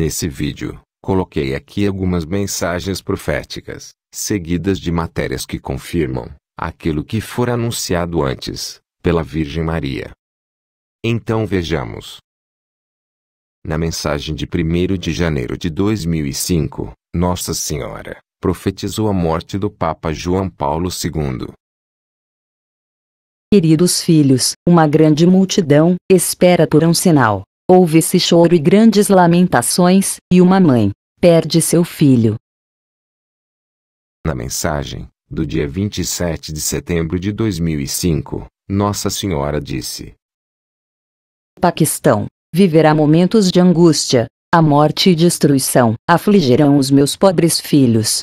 Nesse vídeo, coloquei aqui algumas mensagens proféticas, seguidas de matérias que confirmam aquilo que for anunciado antes, pela Virgem Maria. Então vejamos. Na mensagem de 1 de janeiro de 2005, Nossa Senhora profetizou a morte do Papa João Paulo II. Queridos filhos, uma grande multidão espera por um sinal. Houve-se choro e grandes lamentações, e uma mãe perde seu filho. Na mensagem, do dia 27 de setembro de 2005, Nossa Senhora disse: Paquistão viverá momentos de angústia, a morte e destruição afligirão os meus pobres filhos.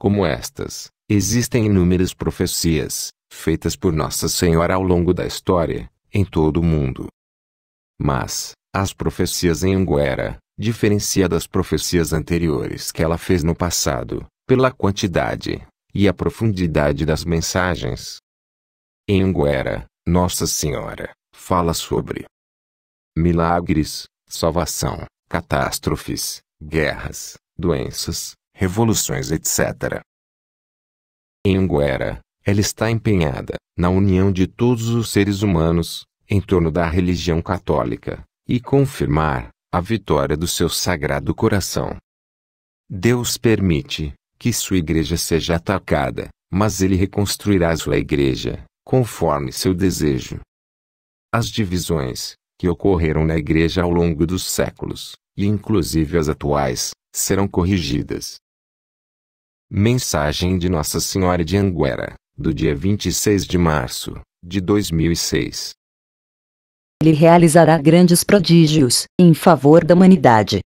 Como estas, existem inúmeras profecias, feitas por Nossa Senhora ao longo da história, em todo o mundo. Mas, as profecias em Anguera, diferencia das profecias anteriores que ela fez no passado, pela quantidade e a profundidade das mensagens. Em Anguera, Nossa Senhora fala sobre milagres, salvação, catástrofes, guerras, doenças, revoluções, etc. Em Anguera, ela está empenhada na união de todos os seres humanos, em torno da religião católica e confirmar a vitória do seu sagrado coração. Deus permite que sua igreja seja atacada, mas ele reconstruirá sua igreja, conforme seu desejo. As divisões que ocorreram na igreja ao longo dos séculos, e inclusive as atuais, serão corrigidas. Mensagem de Nossa Senhora de Anguera, do dia 26 de março de 2006 ele realizará grandes prodígios, em favor da humanidade.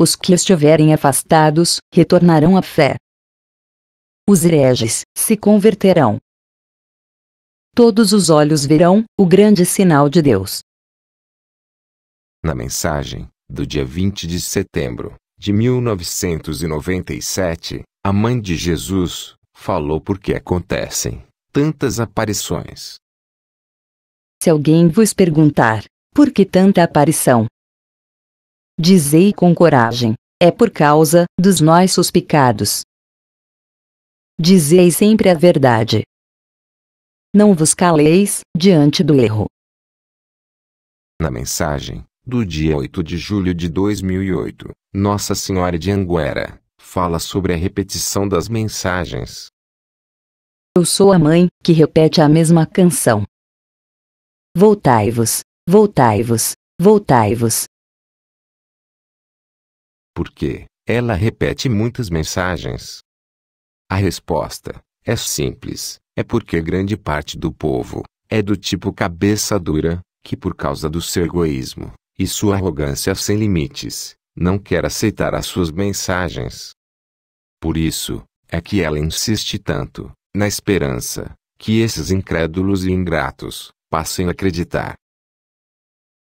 Os que estiverem afastados, retornarão à fé. Os hereges, se converterão. Todos os olhos verão, o grande sinal de Deus. Na mensagem, do dia 20 de setembro de 1997, a mãe de Jesus falou por que acontecem tantas aparições se alguém vos perguntar, por que tanta aparição? Dizei com coragem, é por causa dos nossos pecados. Dizei sempre a verdade. Não vos caleis diante do erro. Na mensagem do dia 8 de julho de 2008, Nossa Senhora de Anguera fala sobre a repetição das mensagens. Eu sou a mãe que repete a mesma canção Voltai-vos, voltai-vos, voltai-vos. Por quê? Ela repete muitas mensagens. A resposta é simples: é porque grande parte do povo é do tipo cabeça dura, que por causa do seu egoísmo e sua arrogância sem limites, não quer aceitar as suas mensagens. Por isso, é que ela insiste tanto na esperança que esses incrédulos e ingratos passem a acreditar